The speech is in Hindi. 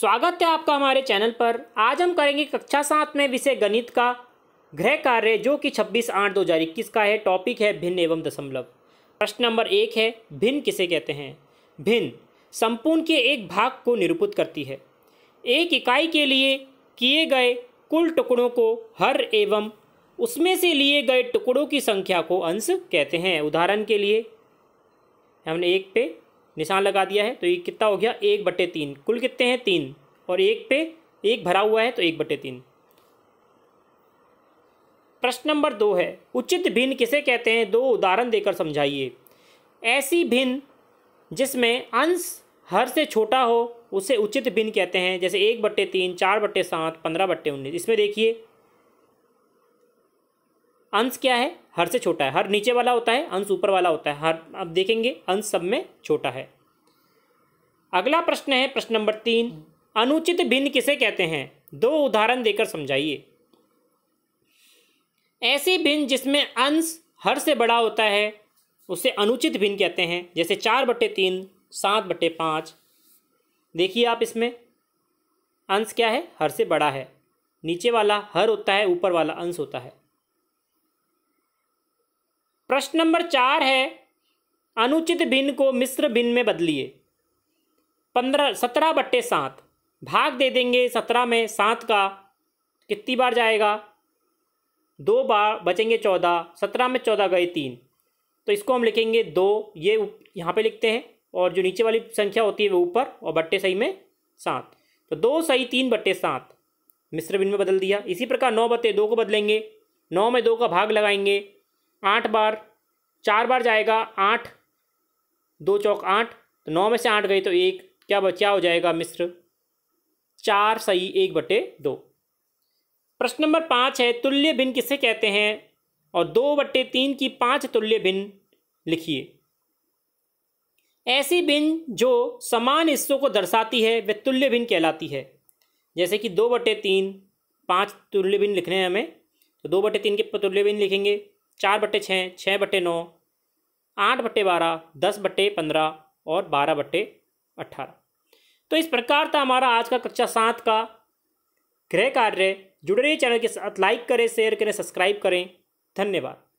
स्वागत है आपका हमारे चैनल पर आज हम करेंगे कक्षा सात में विषय गणित का गृह कार्य जो कि 26 आठ 2021 का है टॉपिक है भिन्न एवं दशमलव प्रश्न नंबर एक है भिन्न किसे कहते हैं भिन्न संपूर्ण के एक भाग को निरूपित करती है एक इकाई के लिए किए गए कुल टुकड़ों को हर एवं उसमें से लिए गए टुकड़ों की संख्या को अंश कहते हैं उदाहरण के लिए हमने एक पे निशान लगा दिया है तो ये कितना हो गया एक बटे तीन कुल कितने हैं तीन और एक पे एक भरा हुआ है तो एक बटे तीन प्रश्न नंबर दो है उचित भिन्न किसे कहते हैं दो उदाहरण देकर समझाइए ऐसी भिन्न जिसमें अंश हर से छोटा हो उसे उचित भिन्न कहते हैं जैसे एक बट्टे तीन चार बट्टे सात पंद्रह बट्टे उन्नीस इसमें देखिए अंश क्या है हर से छोटा है हर नीचे वाला होता है अंश ऊपर वाला होता है हर आप देखेंगे अंश सब में छोटा है अगला प्रश्न है प्रश्न नंबर तीन अनुचित भिन्न किसे कहते हैं दो उदाहरण देकर समझाइए ऐसी भिन्न जिसमें अंश हर से बड़ा होता है उसे अनुचित भिन्न कहते हैं जैसे चार बटे तीन सात बटे पाँच देखिए आप इसमें अंश क्या है हर से बड़ा है नीचे वाला हर होता है ऊपर वाला अंश होता है प्रश्न नंबर चार है अनुचित भिन्न को मिश्र भिन्न में बदलिए पंद्रह सत्रह बट्टे सात भाग दे देंगे सत्रह में सात का कितनी बार जाएगा दो बार बचेंगे चौदह सत्रह में चौदह गए तीन तो इसको हम लिखेंगे दो ये यहाँ पे लिखते हैं और जो नीचे वाली संख्या होती है वो ऊपर और बट्टे सही में सात तो दो सही तीन बट्टे सात मिश्र बिन में बदल दिया इसी प्रकार नौ बट्टे दो को बदलेंगे नौ में दो का भाग लगाएंगे आठ बार चार बार जाएगा आठ दो चौक आठ तो नौ में से आठ गई तो एक क्या क्या हो जाएगा मिस्र चार सही एक बटे दो प्रश्न नंबर पाँच है तुल्य भिन्न किसे कहते हैं और दो बट्टे तीन की पाँच तुल्य भिन्न लिखिए ऐसी भिन्न जो समान हिस्सों को दर्शाती है वह तुल्य भिन्न कहलाती है जैसे कि दो बटे तीन पाँच तुल्य भिन्न लिखने हैं हमें तो दो बटे तीन के तुल्य भिन्न लिखेंगे चार बट्टे छः छः बट्टे नौ आठ बट्टे बारह दस बट्टे पंद्रह और बारह बट्टे अट्ठारह तो इस प्रकार था हमारा आज का कक्षा सात का गृह कार्य जुड़ रही चैनल के साथ लाइक करें शेयर करें सब्सक्राइब करें धन्यवाद